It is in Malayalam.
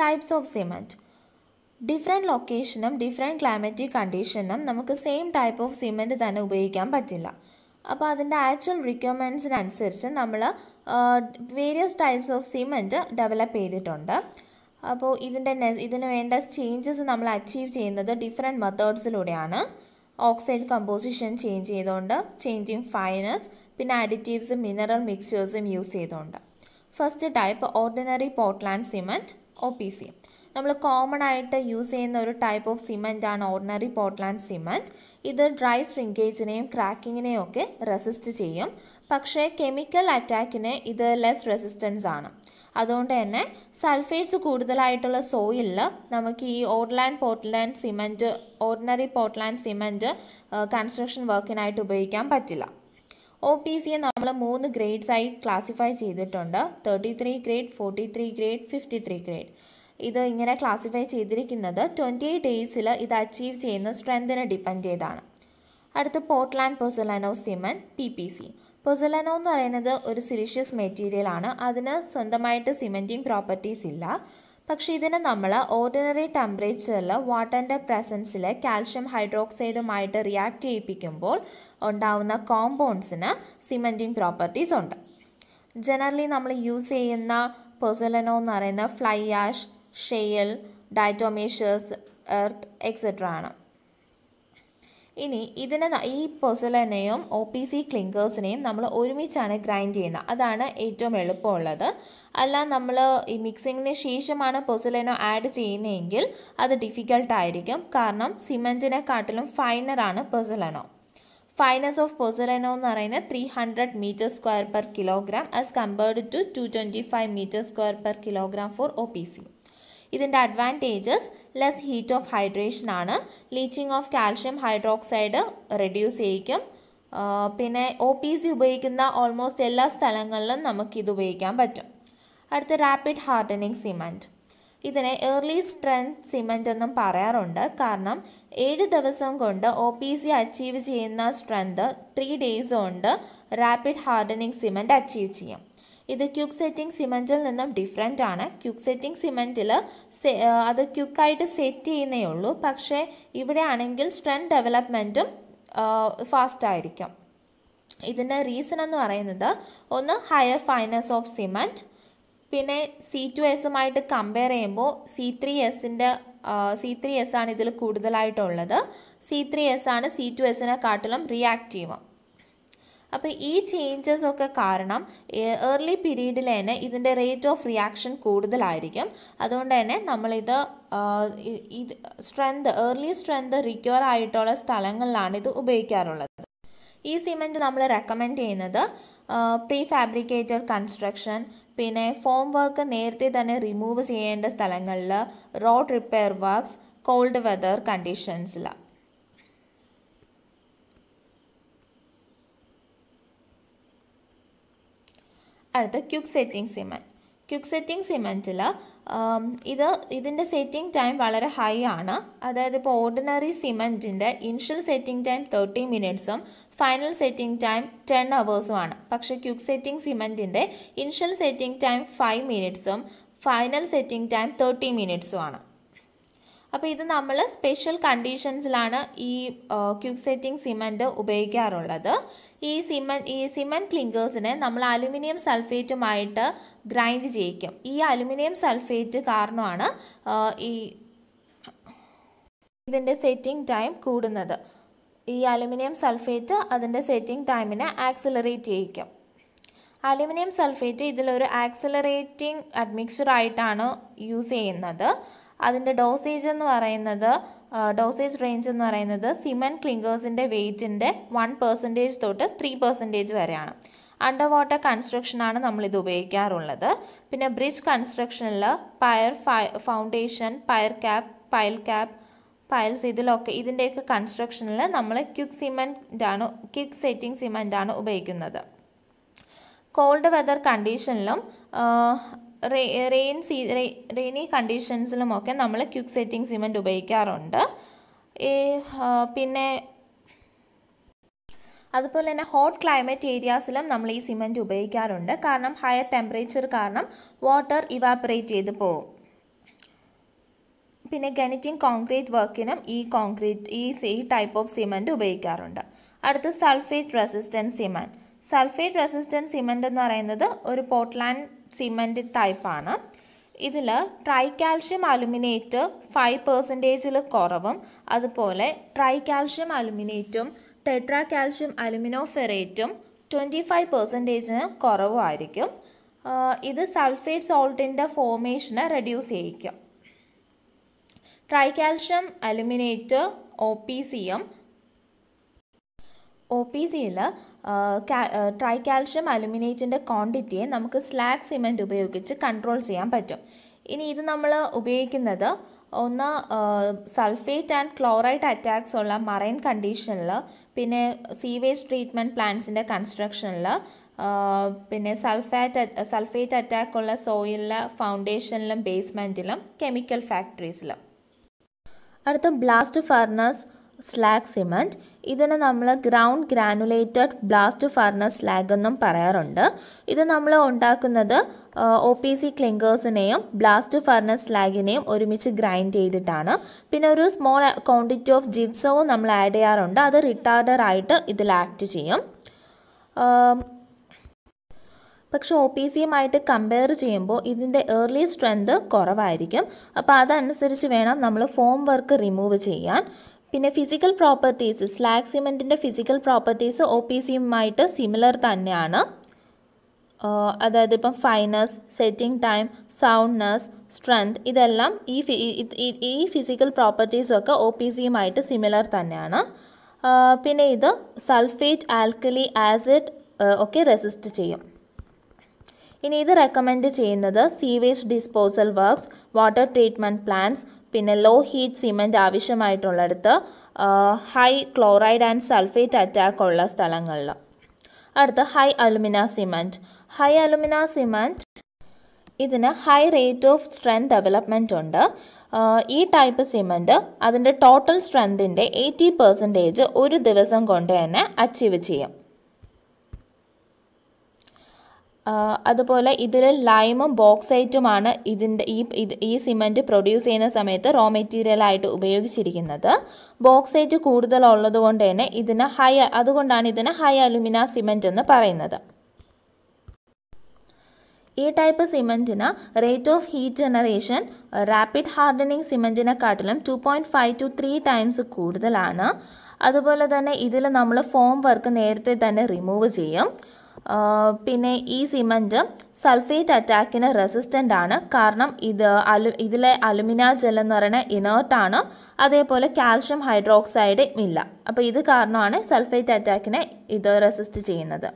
ടൈപ്സ് ഓഫ് സിമെൻറ്റ് ഡിഫറെൻ്റ് ലൊക്കേഷനും ഡിഫറെൻ്റ് ക്ലൈമറ്റിക് കണ്ടീഷനും നമുക്ക് സെയിം ടൈപ്പ് ഓഫ് സിമെൻറ്റ് തന്നെ ഉപയോഗിക്കാൻ പറ്റില്ല അപ്പോൾ അതിൻ്റെ ആക്ച്വൽ റിക്വയർമെൻറ്റ്സിനനുസരിച്ച് നമ്മൾ various types of cement develop ചെയ്തിട്ടുണ്ട് അപ്പോൾ ഇതിൻ്റെ ഇതിന് വേണ്ട ചേഞ്ചസ് നമ്മൾ അച്ചീവ് ചെയ്യുന്നത് ഡിഫറെൻറ്റ് മെത്തേഡ്സിലൂടെയാണ് ഓക്സൈഡ് കമ്പോസിഷൻ ചേഞ്ച് ചെയ്തുകൊണ്ട് ചേഞ്ചിങ് ഫൈനസ് പിന്നെ അഡിറ്റീവ്സ് മിനറൽ മിക്സ്ചേഴ്സും യൂസ് ചെയ്തുകൊണ്ട് first type ordinary Portland cement O P C നമ്മൾ കോമൺ ആയിട്ട് യൂസ് ചെയ്യുന്ന ഒരു ടൈപ്പ് ഓഫ് സിമെൻ്റ് ആണ് ഓർഡിനറി പോർട്ട്ലാൻഡ് സിമെൻറ്റ് ഇത് ഡ്രൈ സ്ട്രിങ്കേജിനെയും ക്രാക്കിങ്ങിനെയും ഒക്കെ റെസിസ്റ്റ് ചെയ്യും പക്ഷേ കെമിക്കൽ അറ്റാക്കിന് ഇത് ലെസ് റെസിസ്റ്റൻസ് ആണ് അതുകൊണ്ട് തന്നെ സൾഫേറ്റ്സ് കൂടുതലായിട്ടുള്ള സോയിലിൽ നമുക്ക് ഈ ഓർഡ്ലാൻഡ് Portland cement ordinary Portland cement construction വർക്കിനായിട്ട് ഉപയോഗിക്കാൻ പറ്റില്ല ഒ പി സിയെ നമ്മൾ മൂന്ന് ഗ്രേഡ്സായി ക്ലാസിഫൈ ചെയ്തിട്ടുണ്ട് thirty three grade forty three grade fifty three grade ഇത് ഇങ്ങനെ ക്ലാസിഫൈ ചെയ്തിരിക്കുന്നത് ട്വൻറ്റി എയ്റ്റ് ഡേയ്സിൽ ഇത് അച്ചീവ് ചെയ്യുന്ന സ്ട്രെങ്തിനെ ഡിപ്പെൻഡ് ചെയ്താണ് അടുത്ത് Portland pozzolana cement P P C pozzolana എന്ന് പറയുന്നത് ഒരു സിലിഷ്യസ് മെറ്റീരിയൽ ആണ് അതിന് സ്വന്തമായിട്ട് സിമെൻറ്റിങ് പ്രോപ്പർട്ടീസ് ഇല്ല പക്ഷേ ഇതിന് നമ്മൾ ഓർഡിനറി ടെമ്പറേച്ചറിൽ വാട്ടറിൻ്റെ പ്രസൻസിൽ കാൽഷ്യം ഹൈഡ്രോക്സൈഡുമായിട്ട് റിയാക്ട് ചെയ്യിപ്പിക്കുമ്പോൾ ഉണ്ടാവുന്ന കോമ്പൗണ്ട്സിന് സിമെൻറ്റിങ് പ്രോപ്പർട്ടീസ് ഉണ്ട് ജനറലി നമ്മൾ യൂസ് ചെയ്യുന്ന പൊസലനോ എന്ന് പറയുന്ന fly ash shale diatomaceous earth etcetera ആണ് ഇനി ഇതിനെ ഈ പൊസലിനെയും ഒ പി സി ക്ലിങ്കേഴ്സിനെയും നമ്മൾ ഒരുമിച്ചാണ് ഗ്രൈൻഡ് ചെയ്യുന്നത് അതാണ് ഏറ്റവും എളുപ്പമുള്ളത് അല്ല നമ്മൾ ഈ മിക്സിങ്ങിന് ശേഷമാണ് പൊസലിനോ ആഡ് ചെയ്യുന്നതെങ്കിൽ അത് ഡിഫിക്കൽട്ട് ആയിരിക്കും കാരണം സിമെൻറ്റിനെക്കാട്ടിലും ഫൈനറാണ് പൊസലനോ ഫൈനസ് ഓഫ് പൊസലനോ എന്ന് പറയുന്നത് three hundred metre square per kilogram as compared to two twenty five metre square per kilogram for O P C ഇതിൻ്റെ advantages less heat of hydration ആണ് leaching of calcium hydroxide reduce ചെയ്യിക്കും പിന്നെ ഒ പി സി ഉപയോഗിക്കുന്ന ഓൾമോസ്റ്റ് എല്ലാ സ്ഥലങ്ങളിലും നമുക്കിത് ഉപയോഗിക്കാൻ പറ്റും അടുത്ത റാപ്പിഡ് ഹാർഡനിങ് സിമെൻറ്റ് ഇതിനെ ഏർലി സ്ട്രെങ്ത് സിമൻ്റ് എന്നും പറയാറുണ്ട് കാരണം ഏഴ് ദിവസം കൊണ്ട് ഒ പി സി അച്ചീവ് ചെയ്യുന്ന സ്ട്രെങ്ത് ത്രീ ഡേയ്സ് കൊണ്ട് റാപ്പിഡ് ഹാർഡനിങ് സിമെൻറ്റ് അച്ചീവ് ചെയ്യും ഇത് ക്യൂക്ക് സെറ്റിംഗ് സിമെൻറ്റിൽ നിന്നും ഡിഫറെൻ്റ് ആണ് ക്യൂക്ക് സെറ്റിംഗ് സിമെൻറ്റിൽ അത് ക്യുക്കായിട്ട് സെറ്റ് ചെയ്യുന്നേ ഉള്ളൂ പക്ഷേ ഇവിടെ ആണെങ്കിൽ സ്ട്രെങ്ത് ഡെവലപ്മെൻറ്റും ഫാസ്റ്റ് ആയിരിക്കും ഇതിൻ്റെ റീസൺ എന്ന് പറയുന്നത് ഒന്ന് ഹയർ ഫൈനസ് ഓഫ് സിമെൻറ്റ് പിന്നെ സി ടു എസുമായിട്ട് കമ്പയർ ചെയ്യുമ്പോൾ സി ത്രീ എസിൻ്റെ സി ത്രീ എസ് ആണ് ഇതിൽ കൂടുതലായിട്ടുള്ളത് സി ത്രീ എസ് ആണ് സി ടു കാട്ടിലും റിയാക്റ്റീവും അപ്പോൾ ഈ ചേഞ്ചസ് ഒക്കെ കാരണം ഏർലി പീരീഡിൽ തന്നെ ഇതിൻ്റെ റേറ്റ് ഓഫ് റിയാക്ഷൻ കൂടുതലായിരിക്കും അതുകൊണ്ട് തന്നെ നമ്മളിത് ഇത് സ്ട്രെങ്ത് ഏർലി സ്ട്രെങ്ത് റിക്യൂർ ആയിട്ടുള്ള സ്ഥലങ്ങളിലാണ് ഇത് ഉപയോഗിക്കാറുള്ളത് ഈ സിമെൻറ്റ് നമ്മൾ റെക്കമെൻഡ് ചെയ്യുന്നത് പ്രീ ഫാബ്രിക്കേറ്റഡ് കൺസ്ട്രക്ഷൻ പിന്നെ ഫോം വർക്ക് നേരത്തെ തന്നെ റിമൂവ് ചെയ്യേണ്ട സ്ഥലങ്ങളിൽ road repair works cold weather കണ്ടീഷൻസിലാണ് അടുത്ത quick setting cement quick setting സിമെൻറ്റിൽ ഇത് ഇതിൻ്റെ സെറ്റിംഗ് ടൈം വളരെ ഹൈ ആണ് അതായത് ഇപ്പോൾ ഓർഡിനറി സിമെൻറ്റിൻ്റെ ഇനിഷ്യൽ സെറ്റിംഗ് ടൈം തേർട്ടി മിനിറ്റ്സും ഫൈനൽ സെറ്റിംഗ് ടൈം ടെൻ ആണ് പക്ഷേ ക്യുക്ക് സെറ്റിംഗ് സിമെൻറ്റിൻ്റെ ഇനിഷ്യൽ സെറ്റിംഗ് ടൈം ഫൈവ് മിനിറ്റ്സും ഫൈനൽ സെറ്റിംഗ് ടൈം തേർട്ടി മിനിറ്റ്സും ആണ് അപ്പോൾ ഇത് നമ്മൾ സ്പെഷ്യൽ കണ്ടീഷൻസിലാണ് ഈ ക്യൂക്ക് സെറ്റിംഗ് സിമൻറ്റ് ഉപയോഗിക്കാറുള്ളത് ഈ സിമൻ ഈ സിമൻറ്റ് ക്ലിങ്കേഴ്സിനെ നമ്മൾ അലുമിനിയം സൾഫേറ്റുമായിട്ട് ഗ്രൈൻഡ് ചെയ്യിക്കും ഈ അലുമിനിയം സൾഫേറ്റ് കാരണമാണ് ഈ ഇതിൻ്റെ സെറ്റിംഗ് ടൈം കൂടുന്നത് ഈ അലുമിനിയം സൾഫേറ്റ് അതിൻ്റെ സെറ്റിംഗ് ടൈമിനെ ആക്സിലറേറ്റ് ചെയ്യിക്കും അലുമിനിയം സൾഫേറ്റ് ഇതിലൊരു ആക്സിലറേറ്റിംഗ് ആയിട്ടാണ് യൂസ് ചെയ്യുന്നത് അതിൻ്റെ ഡോസേജ് എന്ന് പറയുന്നത് ഡോസേജ് റേഞ്ച് എന്ന് പറയുന്നത് സിമെൻറ്റ് ക്ലിങ്കേഴ്സിൻ്റെ വെയ്റ്റിൻ്റെ വൺ പെർസെൻറ്റേജ് തൊട്ട് ത്രീ പെർസെൻറ്റേജ് വരെയാണ് അണ്ടർ വാട്ടർ കൺസ്ട്രക്ഷനാണ് നമ്മളിത് ഉപയോഗിക്കാറുള്ളത് പിന്നെ ബ്രിഡ്ജ് കൺസ്ട്രക്ഷനിൽ പയർ ഫൗണ്ടേഷൻ പയർ ക്യാപ് പയൽ ക്യാപ് പയൽസ് ഇതിലൊക്കെ ഇതിൻ്റെയൊക്കെ കൺസ്ട്രക്ഷനിൽ നമ്മൾ ക്യുക്ക് സിമെൻറ്റ് ആണ് ക്യുക്ക് സെറ്റിംഗ് സിമെൻ്റ് ആണ് ഉപയോഗിക്കുന്നത് കോൾഡ് വെതർ കണ്ടീഷനിലും റെയിൻ സീ റെയിനി കണ്ടീഷൻസിലുമൊക്കെ നമ്മൾ ക്യുക്ക് സെറ്റിംഗ് സിമെൻ്റ് ഉപയോഗിക്കാറുണ്ട് ഈ പിന്നെ അതുപോലെ തന്നെ ഹോട്ട് ക്ലൈമറ്റ് ഏരിയാസിലും നമ്മൾ ഈ സിമെൻ്റ് ഉപയോഗിക്കാറുണ്ട് കാരണം ഹയർ ടെമ്പറേച്ചർ കാരണം വാട്ടർ ഇവാപ്പറേറ്റ് ചെയ്ത് പോകും പിന്നെ ഗണിറ്റിംഗ് കോൺക്രീറ്റ് വർക്കിനും ഈ കോൺക്രീറ്റ് ഈ ഈ ടൈപ്പ് ഓഫ് സിമെൻറ്റ് ഉപയോഗിക്കാറുണ്ട് അടുത്ത് sulphate resistance cement sulphate resistance cement എന്ന് പറയുന്നത് ഒരു പോർട്ട്ലാൻഡ് സിമൻറ്റ് ടൈപ്പാണ് ഇതിൽ കാൽഷ്യം അലുമിനേറ്റ് ഫൈവ് പെർസെൻറ്റേജിൽ കുറവും അതുപോലെ ട്രൈ കാൽഷ്യം അലുമിനേറ്റും ടെട്രാ കാൽഷ്യം അലുമിനോഫെറേറ്റും ട്വൻറ്റി ഫൈവ് പെർസെൻറ്റേജിന് കുറവുമായിരിക്കും ഇത് സൾഫേറ്റ് സോൾട്ടിൻ്റെ ഫോമേഷനെ റെഡ്യൂസ് ചെയ്യിക്കും കാൽഷ്യം അലുമിനേറ്റ് ഒ പി സിയും ഒ പി സിയിൽ ട്രൈ കാൽഷ്യം അലുമിനേറ്റിൻ്റെ ക്വാണ്ടിറ്റിയെ നമുക്ക് സ്ലാഗ് സിമെൻറ്റ് ഉപയോഗിച്ച് കൺട്രോൾ ചെയ്യാൻ പറ്റും ഇനി ഇത് നമ്മൾ ഉപയോഗിക്കുന്നത് ഒന്ന് സൾഫേറ്റ് ആൻഡ് ക്ലോറൈഡ് അറ്റാക്സ് ഉള്ള മറൈൻ കണ്ടീഷനിൽ പിന്നെ സീവേജ് ട്രീറ്റ്മെൻറ്റ് പ്ലാന്റ്സിൻ്റെ കൺസ്ട്രക്ഷനിൽ പിന്നെ സൾഫാറ്റ് സൾഫേറ്റ് അറ്റാക്ക് ഉള്ള സോയിലിലെ ഫൗണ്ടേഷനിലും ബേസ്മെൻറ്റിലും കെമിക്കൽ ഫാക്ടറീസിലും അടുത്ത ബ്ലാസ്റ്റ് ഫർണസ് സ്ലാഗ് സിമെൻറ്റ് ഇതിനെ നമ്മൾ ground granulated blast furnace slag എന്നും പറയാറുണ്ട് ഇത് നമ്മൾ ഉണ്ടാക്കുന്നത് ഒ പി സി ക്ലിങ്കേഴ്സിനെയും ബ്ലാസ്റ്റ് ഫർണസ് സ്ലാഗിനെയും ഒരുമിച്ച് ഗ്രൈൻഡ് ചെയ്തിട്ടാണ് പിന്നെ ഒരു സ്മോൾ ക്വാണ്ടിറ്റി ഓഫ് ജിപ്സവും നമ്മൾ ആഡ് ചെയ്യാറുണ്ട് അത് റിട്ടാർഡർ ആയിട്ട് ഇതിൽ ആക്ട് ചെയ്യും പക്ഷെ ഒ പി സിയുമായിട്ട് കമ്പയർ ചെയ്യുമ്പോൾ ഇതിൻ്റെ ഏർലി സ്ട്രെങ്ത് കുറവായിരിക്കും അപ്പോൾ അതനുസരിച്ച് വേണം നമ്മൾ ഫോം വർക്ക് റിമൂവ് ചെയ്യാൻ പിന്നെ ഫിസിക്കൽ പ്രോപ്പർട്ടീസ് സ്ലാഗ് സിമെൻറ്റിൻ്റെ ഫിസിക്കൽ പ്രോപ്പർട്ടീസ് ഒ പി സിയുമായിട്ട് സിമിലർ തന്നെയാണ് അതായത് ഇപ്പം fineness setting time soundness strength ഇതെല്ലാം ഈ ഈ ഫിസിക്കൽ പ്രോപ്പർട്ടീസൊക്കെ ഒ പി സിയുമായിട്ട് സിമിലർ തന്നെയാണ് പിന്നെ ഇത് സൾഫേറ്റ് ആൽക്കലി ആസിഡ് ഒക്കെ റെസിസ്റ്റ് ചെയ്യും ഇനി ഇത് റെക്കമെൻഡ് ചെയ്യുന്നത് sewage disposal works water treatment plants പിന്നെ ലോ ഹീറ്റ് സിമെൻ്റ് ആവശ്യമായിട്ടുള്ളിടത്ത് high chloride and sulphate attack ഉള്ള സ്ഥലങ്ങളിൽ അടുത്ത high alumina cement high alumina cement ഇതിന് high rate of strength development ഉണ്ട് ഈ ടൈപ്പ് സിമെൻറ്റ് അതിൻ്റെ ടോട്ടൽ സ്ട്രെങ്തിൻ്റെ എയ്റ്റി പെർസെൻറ്റേജ് ഒരു ദിവസം കൊണ്ട് തന്നെ അച്ചീവ് ചെയ്യും അതുപോലെ ഇതിൽ ലൈമും ബോക്സൈറ്റുമാണ് ഇതിൻ്റെ ഈ ഈ സിമെൻറ്റ് പ്രൊഡ്യൂസ് ചെയ്യുന്ന സമയത്ത് റോ മെറ്റീരിയലായിട്ട് ഉപയോഗിച്ചിരിക്കുന്നത് ബോക്സൈറ്റ് കൂടുതലുള്ളത് കൊണ്ട് തന്നെ ഇതിന് ഹൈ അതുകൊണ്ടാണ് ഇതിന് ഹൈ അലുമിന സിമൻറ്റ് എന്ന് പറയുന്നത് ഈ ടൈപ്പ് സിമെൻറ്റിന് rate of heat generation rapid hardening സിമൻറ്റിനെക്കാട്ടിലും two point five two three times കൂടുതലാണ് അതുപോലെ തന്നെ ഇതിൽ നമ്മൾ ഫോം വർക്ക് നേരത്തെ തന്നെ റിമൂവ് ചെയ്യും പിന്നെ ഈ സിമൻറ്റ് സൾഫേറ്റ് അറ്റാക്കിന് റെസിസ്റ്റൻ്റ് ആണ് കാരണം ഇത് അലു ഇതിലെ അലുമിന ജെൽ എന്ന് പറയുന്ന ഇനേർട്ടാണ് അതേപോലെ കാൽഷ്യം ഹൈഡ്രോക്സൈഡ് ഇല്ല അപ്പോൾ ഇത് കാരണമാണ് സൾഫേറ്റ് അറ്റാക്കിനെ ഇത് റെസിസ്റ്റ് ചെയ്യുന്നത്